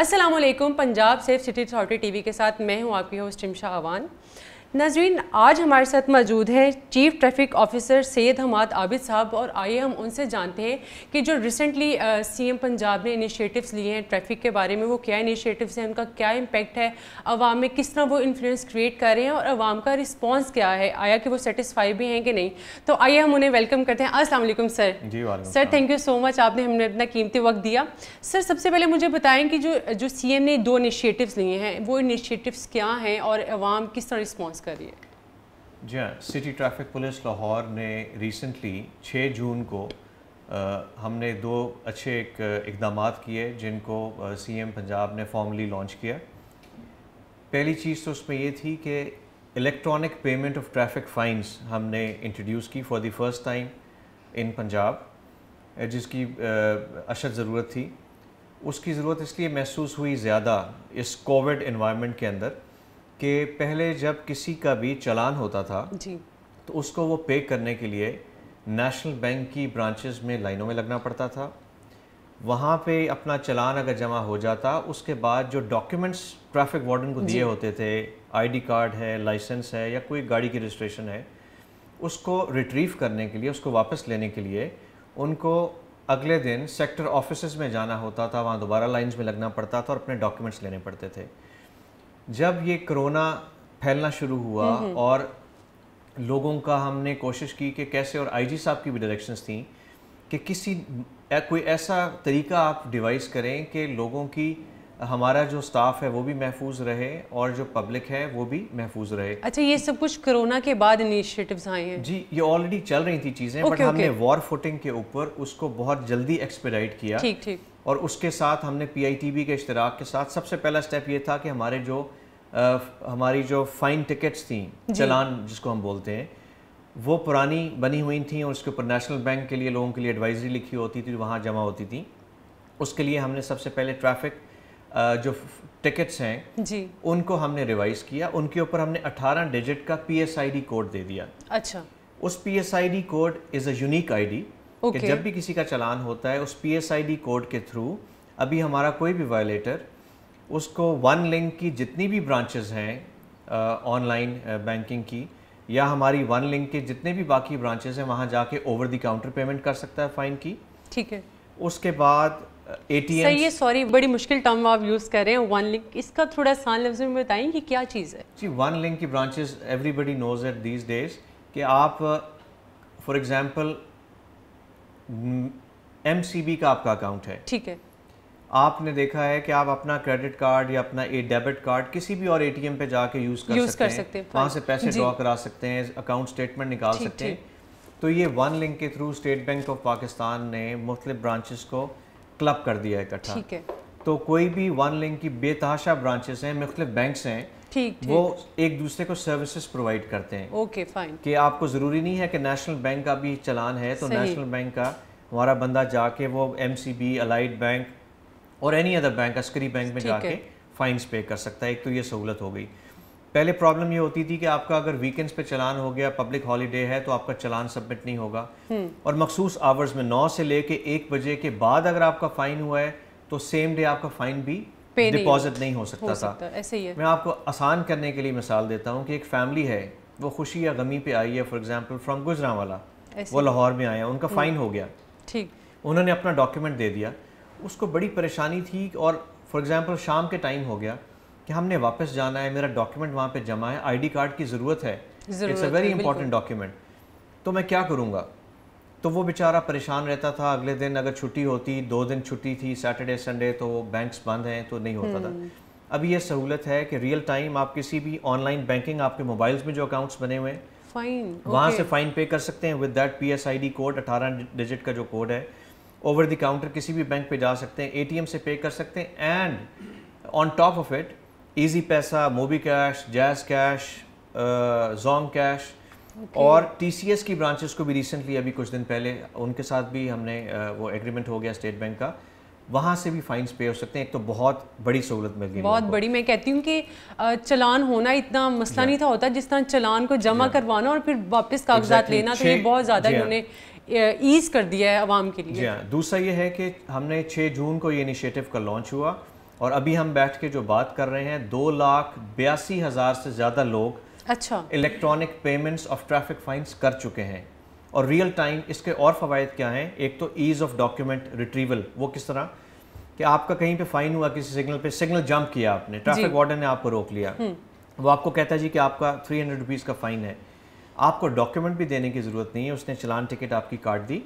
Aslam Punjab Safe City Authority TV के साथ मैं हूं आपकी होस्ट इमशा अवान नाजरीन आज हमारे साथ मौजूद हैं chief traffic officer Syed Hamad Abid साहब और आइए हम उनसे जानते हैं कि जो रिसेंटली सीएम पंजाब ने इनिशिएटिव्स लिए हैं ट्रैफिक के बारे में वो क्या इनिशिएटिव्स हैं उनका क्या इम्पेक्ट है अवाम में किस तरह वो इन्फ्लुएंस क्रिएट कर रहे हैं और अवाम का रिस्पॉन्स क्या है आया कि वो सेटिसफाई भी हैं कि नहीं तो आइए हम उन्हें वेलकम करते हैं Aslam sir ji sir thank you so much आपने हमने अपना कीमती वक्त दिया सर सबसे पहले मुझे बताएँ कि जो जो सी ने दो इनिशियेटिव लिए हैं वो इनिशियेटिव क्या हैं और अवाम किस तरह रिस्पॉन्स डिस्कस करिए जी हाँ सिटी ट्रैफिक पुलिस लाहौर ने रिसेंटली 6 जून को आ, हमने दो अच्छे एक इकदाम किए जिनको सीएम पंजाब ने फॉर्मली लॉन्च किया पहली चीज़ तो उसमें ये थी कि electronic payment of traffic fines हमने इंट्रोड्यूस की for the first time in Punjab जिसकी अशद ज़रूरत थी उसकी ज़रूरत इसलिए महसूस हुई ज़्यादा इस कोविड इन्वायरमेंट के अंदर कि पहले जब किसी का भी चलान होता था जी तो उसको वो पे करने के लिए नेशनल बैंक की ब्रांचेस में लाइनों में लगना पड़ता था वहाँ पे अपना चलान अगर जमा हो जाता उसके बाद जो डॉक्यूमेंट्स ट्रैफिक वार्डन को दिए होते थे आईडी कार्ड है लाइसेंस है या कोई गाड़ी की रजिस्ट्रेशन है उसको रिट्रीव करने के लिए उसको वापस लेने के लिए उनको अगले दिन सेक्टर ऑफिस में जाना होता था वहाँ दोबारा लाइन्स में लगना पड़ता था और अपने डॉक्यूमेंट्स लेने पड़ते थे जब ये कोरोना फैलना शुरू हुआ हम्म, हम्म। और लोगों का हमने कोशिश की कि कैसे और आईजी साहब की भी डायरेक्शंस थी कि किसी कोई ऐसा तरीका आप डिवाइस करें कि लोगों की हमारा जो स्टाफ है वो भी महफूज रहे और जो पब्लिक है वो भी महफूज रहे अच्छा ये सब कुछ कोरोना के बाद इनिशिएटिव्स आए हैं जी ये ऑलरेडी चल रही थी चीज़ें बट हमने वॉर फुटिंग के ऊपर उसको बहुत जल्दी एक्सपेडाइट किया ठीक ठीक और उसके साथ हमने पीआईटीबी के इश्तराक के साथ सबसे पहला स्टेप ये था कि हमारे जो हमारी जो फाइन टिकट्स थी चलान जिसको हम बोलते हैं वो पुरानी बनी हुई थी और उसके ऊपर नेशनल बैंक के लिए लोगों के लिए एडवाइजरी लिखी होती थी वहाँ जमा होती थी उसके लिए हमने सबसे पहले ट्रैफिक जो टिकट्स हैं जी उनको हमने रिवाइज किया उनके ऊपर हमने 18 डिजिट का पीएसआईडी कोड दे दिया अच्छा उस PSID code is a unique ID कि जब भी किसी का चलान होता है उस पीएसआईडी कोड के थ्रू अभी हमारा कोई भी वायलेटर उसको वन लिंक की जितनी भी ब्रांचेस हैं ऑनलाइन बैंकिंग की या हमारी वन लिंक के जितने भी बाकी ब्रांचेस हैं वहाँ जाके ओवर दी काउंटर पेमेंट कर सकता है फाइन की ठीक है उसके बाद एटीएम सर ये सॉरी बड़ी मुश्किल टर्म आप यूज़ कर रहे हैं वन लिंक इसका थोड़ा आसान लफ्ज में बताएं कि क्या चीज़ है जी वन लिंक की branches everybody knows at these days कि आप फॉर एग्जांपल एमसीबी का आपका अकाउंट है ठीक है आपने देखा है कि आप अपना क्रेडिट कार्ड या अपना डेबिट कार्ड किसी भी और एटीएम पे जाके यूज कर, यूज सकते, कर सकते हैं वहां से पैसे ड्रॉ करा सकते हैं अकाउंट स्टेटमेंट निकाल थी, सकते हैं तो ये वन लिंक के through State Bank of Pakistan ने मुख्तलिफ ब्रांचेस को क्लब कर दिया इकट्ठा तो कोई भी वन लिंक की बेतहाशा ब्रांचेस हैं मुख्तलिफ बैंक्स हैं ठीक, ठीक वो एक दूसरे को सर्विसेज प्रोवाइड करते हैं ओके फाइन कि आपको ज़रूरी नहीं है कि नेशनल बैंक का भी चलान है तो नेशनल बैंक का हमारा बंदा जाके वो एमसीबी सी अलाइड बैंक और any other bank Askari Bank में जाके फाइन्स पे कर सकता है एक तो ये सहूलत हो गई पहले प्रॉब्लम ये होती थी कि आपका अगर वीकेंड्स पे चलान हो गया पब्लिक हॉलीडे है तो आपका चलान सबमिट नहीं होगा हम्म। और मखसूस आवर्स में नौ से लेके एक बजे के बाद अगर आपका फाइन हुआ है तो सेम डे आपका फाइन भी डिपॉजिट नहीं हो सकता था ऐसे ही है। मैं आपको आसान करने के लिए मिसाल देता हूँ कि एक फैमिली है वो खुशी या गमी पे आई है फॉर एग्जाम्पल फ्रॉम वाला वो लाहौर में आया उनका फाइन हम्म। हो गया ठीक उन्होंने अपना डॉक्यूमेंट दे दिया उसको बड़ी परेशानी थी और फॉर एग्ज़ाम्पल शाम के टाइम हो गया कि हमने वापस जाना है मेरा डॉक्यूमेंट वहाँ पे जमा है आईडी कार्ड की ज़रूरत है it's a very important document तो मैं क्या करूँगा तो वो बेचारा परेशान रहता था अगले दिन अगर छुट्टी होती दो दिन छुट्टी थी सैटरडे संडे तो बैंक्स बंद हैं तो नहीं होता था हम्म। अभी ये सहूलत है कि रियल टाइम आप किसी भी ऑनलाइन बैंकिंग आपके मोबाइल्स में जो अकाउंट्स बने हुए हैं फाइन वहाँ से फाइन पे कर सकते हैं with that P S I D code अठारह डिजिट का जो कोड है ओवर द काउंटर किसी भी बैंक पे जा सकते हैं एटीएम से पे कर सकते हैं and on top of it Easypaisa Mobicash JazzCash Zong cash और टीसीएस की ब्रांचेस को भी रिसेंटली अभी कुछ दिन पहले उनके साथ भी हमने uh, वो एग्रीमेंट हो गया स्टेट बैंक का वहाँ से भी फाइन्स पे हो सकते हैं एक तो बहुत बड़ी सहूलत मिल गई बहुत बड़ी मैं कहती हूँ कि uh, चलान होना इतना मसला नहीं था होता जिस तरह चलान को जमा करवाना और फिर वापस कागजात exactly. लेना तो ये बहुत ज़्यादा हाँ। इन्होंने ईज़ कर दिया है आवाम के लिए जी हाँ दूसरा ये है कि हमने 6 जून को ये इनिशिएटिव का लॉन्च हुआ और अभी हम बैठ के जो बात कर रहे हैं दो लाख बयासी हज़ार से ज़्यादा लोग अच्छा electronic payments of traffic fines कर चुके हैं और रियल टाइम इसके और फवायद क्या हैं एक तो ईज़ ऑफ डॉक्यूमेंट रिट्रीवल वो किस तरह कि आपका कहीं पे फाइन हुआ किसी सिग्नल पे सिग्नल जम्प किया आपने ट्रैफिक वार्डन ने आपको रोक लिया हम्म। वो आपको कहता है जी कि आपका थ्री हंड्रेड रुपीज़ का फ़ाइन है आपको डॉक्यूमेंट भी देने की ज़रूरत नहीं है उसने चलान टिकट आपकी काट दी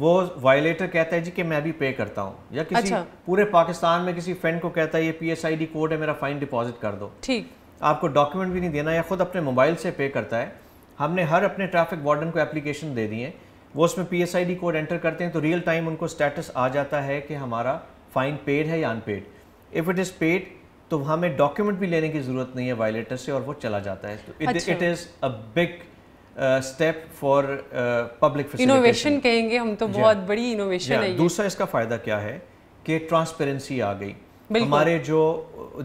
वो वायलेटर कहता है जी कि मैं भी पे करता हूँ या किसी अच्छा। पूरे पाकिस्तान में किसी फ्रेंड को कहता है ये पीएसआईडी कोड है मेरा फ़ाइन डिपॉजिट कर दो ठीक आपको डॉक्यूमेंट भी नहीं देना या खुद अपने मोबाइल से पे करता है हमने हर अपने ट्रैफिक वार्डन को एप्लीकेशन दे दी है वो उसमें पी कोड एंटर करते हैं तो रियल टाइम उनको स्टेटस आ जाता है कि हमारा फ़ाइन पेड है या unpaid if it is paid तो वहां में डॉक्यूमेंट भी लेने की ज़रूरत नहीं है वायलेटर से और वो चला जाता है it is a big step for public innovation कहेंगे हम तो बहुत बड़ी इनोवेशन है हाँ। दूसरा इसका फ़ायदा क्या है कि ट्रांसपेरेंसी आ गई हमारे जो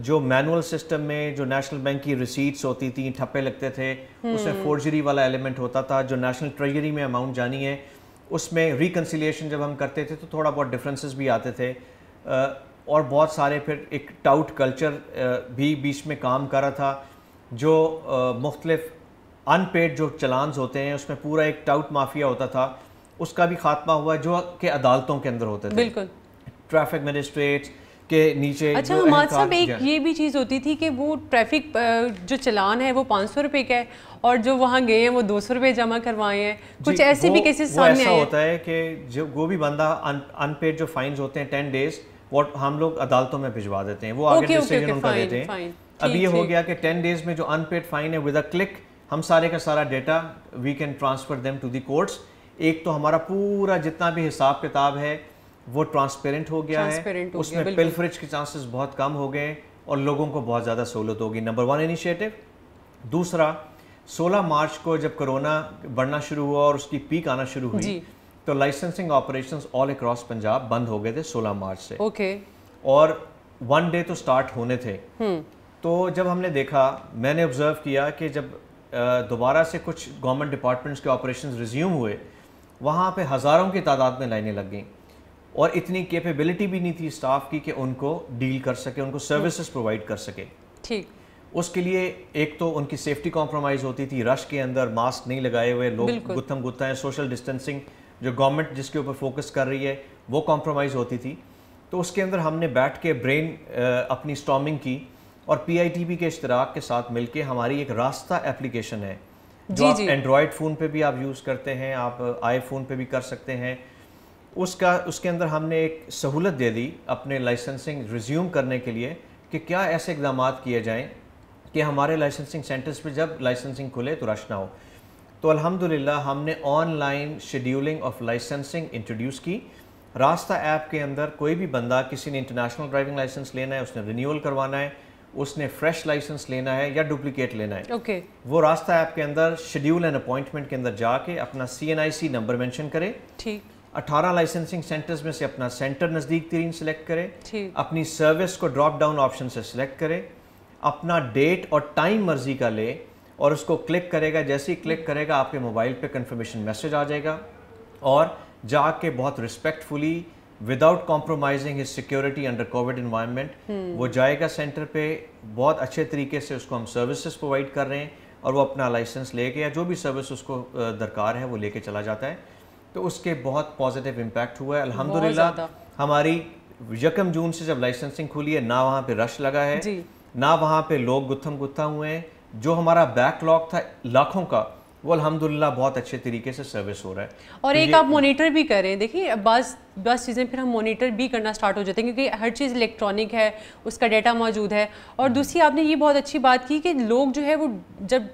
जो मैनुअल सिस्टम में जो नेशनल बैंक की रिसीट्स होती थी ठप्पे लगते थे हम्म। उसमें फोर्जरी वाला एलिमेंट होता था जो नेशनल ट्रेजरी में अमाउंट जानी है उसमें रिकनसिलेशन जब हम करते थे तो थोड़ा बहुत डिफरेंसेस भी आते थे uh, और बहुत सारे फिर एक टाउट कल्चर भी बीच में काम कर रहा था जो मुख्तलिफ अनपेड जो चलान होते हैं उसमें पूरा एक टाउट माफिया होता था उसका भी खात्मा हुआ जो के अदालतों के अंदर होते थे बिल्कुल ट्रैफिक मजिस्ट्रेट के नीचे अच्छा हमारे साहब एक ये भी चीज़ होती थी कि वो ट्रैफिक जो चलान है वो पाँच सौ रुपये का है और जो वहाँ गए हैं वो दो सौ रुपये जमा करवाए हैं कुछ ऐसे भी केसेस सामने ऐसा होता है कि जो वो भी बंदा अनपेड जो फाइन्स होते हैं टेन डेज़ कोर्ट हम लोग अदालतों में भिजवा देते हैं वो आगे okay, डिसीजन okay, okay, उनका fine, देते हैं अब ये हो गया कि टेन डेज में जो अनपेड फाइन है विद अ क्लिक हम सारे का सारा data we can transfer them to the courts एक तो हमारा पूरा जितना भी हिसाब किताब है वो ट्रांसपेरेंट हो गया है हो उसमें पिलफ्रिज के चांसेस बहुत कम हो गए और लोगों को बहुत ज़्यादा सहूलत होगी नंबर वन इनिशिएटिव दूसरा 16 मार्च को जब कोरोना बढ़ना शुरू हुआ और उसकी पीक आना शुरू हुई तो licensing operations all across Punjab बंद हो गए थे 16 मार्च से ओके okay. और वन डे तो स्टार्ट होने थे हम्म। तो जब हमने देखा मैंने ऑब्जर्व किया कि जब दोबारा से कुछ गवर्नमेंट डिपार्टमेंट्स के ऑपरेशन रिज्यूम हुए वहाँ पे हज़ारों की तादाद में लाइनें लग गई और इतनी कैपेबिलिटी भी नहीं थी स्टाफ की कि उनको डील कर सके उनको सर्विसेज हम्म। प्रोवाइड कर सके ठीक उसके लिए एक तो उनकी सेफ्टी कॉम्प्रोमाइज़ होती थी रश के अंदर मास्क नहीं लगाए हुए लोग गुत्थम गुत्था है सोशल डिस्टेंसिंग जो गवर्नमेंट जिसके ऊपर फोकस कर रही है वो कॉम्प्रोमाइज़ होती थी तो उसके अंदर हमने बैठ के ब्रेन अपनी स्टॉमिंग की और पी के इश्तराक के साथ मिलके हमारी एक रास्ता एप्लीकेशन है जो आप एंड्रॉयड फ़ोन पे भी आप यूज़ करते हैं आप आईफोन पे भी कर सकते हैं उसका उसके अंदर हमने एक सहूलत दे दी अपने लाइसेंसिंग रिज्यूम करने के लिए कि क्या ऐसे इकदाम किए जाएँ कि हमारे लाइसेंसिंग सेंटर्स पर जब लाइसेंसिंग खुले तो रश ना हो तो अल्हम्दुलिल्लाह हमने online scheduling of licensing introduce की रास्ता ऐप के अंदर कोई भी बंदा किसी ने इंटरनेशनल ड्राइविंग लाइसेंस लेना है उसने रिन्यूअल करवाना है उसने फ्रेश लाइसेंस लेना है या डुप्लीकेट लेना है okay. वो रास्ता ऐप के अंदर शेड्यूल एंड अपॉइंटमेंट के अंदर जाके अपना सी नंबर मेंशन करे ठीक 18 लाइसेंसिंग सेंटर्स में से अपना सेंटर नज़दीक तरीन सिलेक्ट करे अपनी सर्विस को ड्रॉप डाउन ऑप्शन से सिलेक्ट करे अपना डेट और टाइम मर्जी का ले और उसको क्लिक करेगा जैसे ही क्लिक करेगा आपके मोबाइल पे कंफर्मेशन मैसेज आ जाएगा और जाके बहुत respectfully without compromising his security under covid environment वो जाएगा सेंटर पे बहुत अच्छे तरीके से उसको हम सर्विसेज प्रोवाइड कर रहे हैं और वो अपना लाइसेंस लेके या जो भी सर्विस उसको दरकार है वो लेके चला जाता है तो उसके बहुत पॉजिटिव इम्पैक्ट हुआ है अलहमदिल्ला हमारी यकम जून से जब लाइसेंसिंग खुली है ना वहाँ पे रश लगा है ना वहाँ पे लोग गुत्थम गुत्था हुए हैं जो हमारा बैकलॉग था लाखों का वो अलहमदिल्ला बहुत अच्छे तरीके से सर्विस हो रहा है और तो एक आप मोनीटर भी करें देखिए बस बस चीज़ें फिर हम मोनीटर भी करना स्टार्ट हो जाते हैं क्योंकि हर चीज़ इलेक्ट्रॉनिक है उसका डाटा मौजूद है और हम्म। दूसरी आपने ये बहुत अच्छी बात की कि लोग जो है वो जब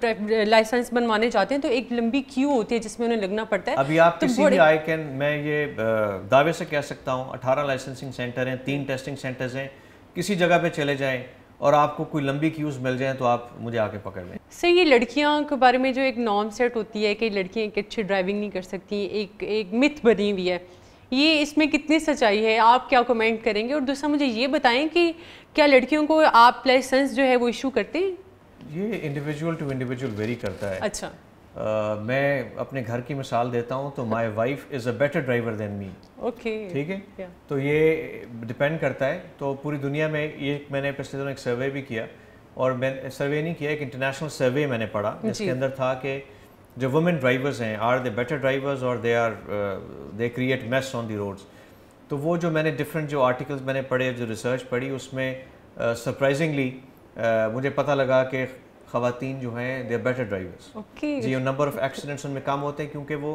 लाइसेंस बनवाने जाते हैं तो एक लंबी क्यू होती है जिसमें उन्हें लगना पड़ता है अभी आप तो किसी भी आई कैन मैं ये दावे से कह सकता हूँ अठारह लाइसेंसिंग सेंटर हैं तीन टेस्टिंग सेंटर्स हैं किसी जगह पर चले जाएँ और आपको कोई लंबी क्यूज़ मिल जाए तो आप मुझे आके पकड़ लें सर ये लड़कियाँ के बारे में जो एक नॉर्म सेट होती है कि लड़कियाँ एक अच्छी ड्राइविंग नहीं कर सकती एक एक मिथ बनी हुई है ये इसमें कितनी सच्चाई है आप क्या कमेंट करेंगे और दूसरा मुझे ये बताएं कि क्या लड़कियों को आप लाइसेंस जो है वो इशू करते हैं ये इंडिविजुअल टू इंडिविजुअल वेरी करता है अच्छा मैं अपने घर की मिसाल देता हूँ तो my wife is a better driver than me okay ठीक है तो ये डिपेंड करता है तो पूरी दुनिया में ये मैंने पिछले दिनों एक सर्वे भी किया और मैं सर्वे नहीं किया एक इंटरनेशनल सर्वे मैंने पढ़ा जिसके अंदर था कि जो वुमेन ड्राइवर्स हैं आर दे बेटर ड्राइवर्स और they are they create mess on the roads तो वो जो मैंने डिफरेंट जो आर्टिकल्स मैंने पढ़े जो रिसर्च पढ़ी उसमें सरप्राइजिंगली uh, uh, मुझे पता लगा कि खातन जो हैं दे आर बेटर ड्राइवर्स जी और नंबर ऑफ एक्सीडेंट्स उनमें कम होते हैं क्योंकि वो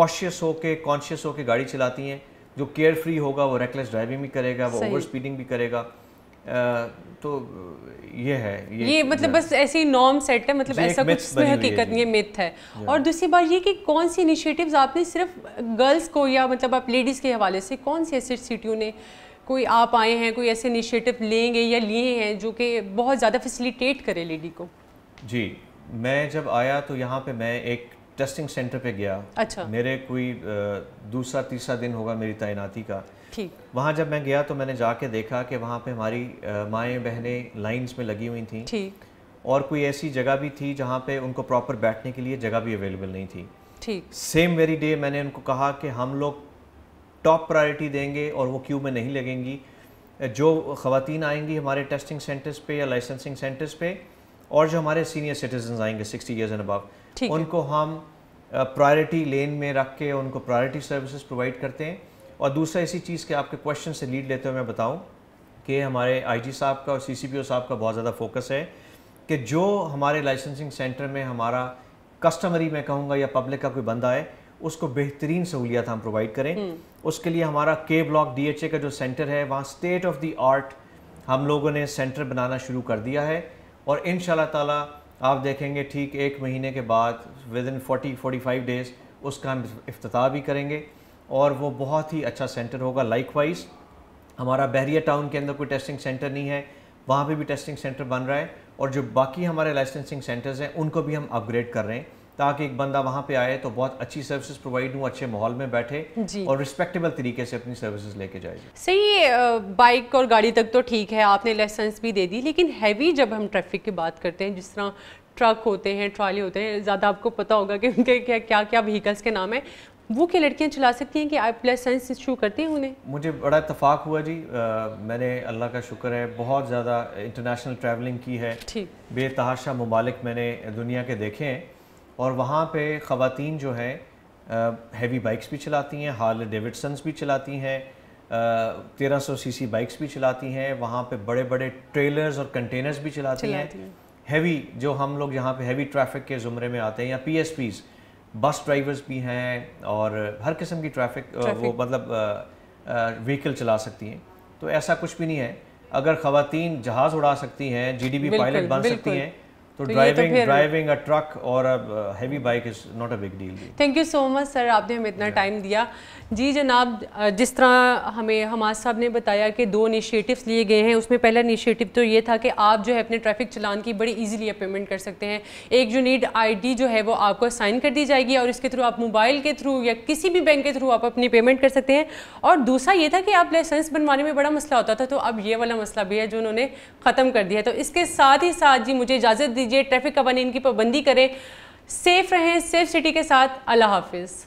कॉशियस होकर कॉन्शियस होकर गाड़ी चलाती हैं जो केयर फ्री होगा वो रेकलेस ड्राइविंग भी करेगा वो ओवर स्पीडिंग भी करेगा आ, तो ये है ये, ये मतलब बस ऐसी नॉर्म सेट है मतलब ऐसा कुछ इसमें हकीकत नहीं है मिथ है और दूसरी बात ये कि कौन सी इनिशिएटिव्स आपने सिर्फ गर्ल्स को या मतलब आप लेडीज़ के हवाले से कौन सी ऐसी सिटियों ने कोई आप आए हैं कोई ऐसे इनिशिएटिव लेंगे या लिए हैं जो कि बहुत ज़्यादा फैसिलिटेट करे लेडी को जी मैं जब आया तो यहाँ पे मैं एक टेस्टिंग सेंटर पे गया अच्छा मेरे कोई दूसरा तीसरा दिन होगा मेरी तैनाती का ठीक वहाँ जब मैं गया तो मैंने जाके देखा कि वहाँ पे हमारी माएँ बहनें लाइंस में लगी हुई थी ठीक और कोई ऐसी जगह भी थी जहाँ पे उनको प्रॉपर बैठने के लिए जगह भी अवेलेबल नहीं थी ठीक सेम वेरी डे मैंने उनको कहा कि हम लोग टॉप प्रायोरिटी देंगे और वो क्यू में नहीं लगेंगी जो खातन आएंगी हमारे टेस्टिंग सेंटर्स पे या लाइसेंसिंग सेंटर्स पे और जो हमारे सीनियर सिटीजन आएंगे सिक्सटी ईयर्स एंड अबव उनको हम प्रायोरिटी लेन में रख के उनको प्रायोरिटी सर्विसेज प्रोवाइड करते हैं और दूसरा इसी चीज़ के आपके क्वेश्चन से लीड लेते हुए मैं बताऊं कि हमारे आईजी साहब का और सीसीपीओ साहब का बहुत ज़्यादा फोकस है कि जो हमारे लाइसेंसिंग सेंटर में हमारा कस्टमरी मैं कहूँगा या पब्लिक का कोई बंदा है उसको बेहतरीन सहूलियत हम प्रोवाइड करें हम्म। उसके लिए हमारा के ब्लॉक डीएचए का जो सेंटर है वहाँ स्टेट ऑफ द आर्ट हम लोगों ने सेंटर बनाना शुरू कर दिया है और इन ताला आप देखेंगे ठीक एक महीने के बाद within forty forty five days उसका हम अफ्ताह भी करेंगे और वो बहुत ही अच्छा सेंटर होगा वाइज हमारा बहरिया टाउन के अंदर कोई टेस्टिंग सेंटर नहीं है वहाँ पर भी टेस्टिंग सेंटर बन रहा है और जो बाकी हमारे लाइसेंसिंग सेंटर्स हैं उनको भी हम अपग्रेड कर रहे हैं ताकि एक बंदा वहाँ पे आए तो बहुत अच्छी सर्विसेज प्रोवाइड हूँ अच्छे माहौल में बैठे और रिस्पेक्टेबल तरीके से अपनी सर्विसेज लेके जाए सही बाइक और गाड़ी तक तो ठीक है आपने लाइसेंस भी दे दी लेकिन हैवी जब हम ट्रैफिक की बात करते हैं जिस तरह ट्रक होते हैं ट्रॉली होते हैं ज़्यादा आपको पता होगा कि उनके क्या क्या क्या व्हीकल्स के नाम है वो क्या लड़कियाँ चला सकती हैं कि आप लाइसेंस इशू करती हैं उन्हें मुझे बड़ा इतफाक हुआ जी आ, मैंने अल्लाह का शुक्र है बहुत ज़्यादा इंटरनेशनल ट्रैवलिंग की है बेतहाशा ममालिक मैंने दुनिया के देखे हैं और वहाँ पे ख़वातीन जो हैं हैवी बाइक्स भी चलाती हैं हाल डेविडसन्स भी चलाती हैं तेरह सौ सी बाइक्स भी चलाती हैं वहाँ पे बड़े बड़े ट्रेलर्स और कंटेनर्स भी चलाती, चलाती हैं हैवी जो हम लोग यहाँ पे हैवी ट्रैफिक के ज़ुमरे में आते हैं या पी बस ड्राइवर्स भी हैं और हर किस्म की ट्रैफिक वो मतलब व्हीकल चला सकती हैं तो ऐसा कुछ भी नहीं है अगर खातन जहाज़ उड़ा सकती हैं जीडीपी पायलट बन सकती हैं तो ड्राइविंग ड्राइविंग अ ट्रक और heavy bike is not a big deal thank you so much sir आपने हमें इतना टाइम दिया जी जनाब जिस तरह हमें हमाद साहब ने बताया कि दो इनिशिएटिव्स लिए गए हैं उसमें पहला इनिशिएटिव तो ये था कि आप जो है अपने ट्रैफिक चलान की बड़ी इजीली पेमेंट कर सकते हैं एक जो नीड आईडी जो है वो आपको साइन कर दी जाएगी और इसके थ्रू आप मोबाइल के थ्रू या किसी भी बैंक के थ्रू आप अपनी पेमेंट कर सकते हैं और दूसरा ये था कि आप लाइसेंस बनवाने में बड़ा मसला होता था तो अब ये वाला मसला भी है जो उन्होंने ख़त्म कर दिया तो इसके साथ ही साथ जी मुझे इजाज़त दी दीजिए ट्रैफिक का की इनकी पाबंदी करें सेफ रहें सेफ सिटी के साथ अल्लाह हाफिज़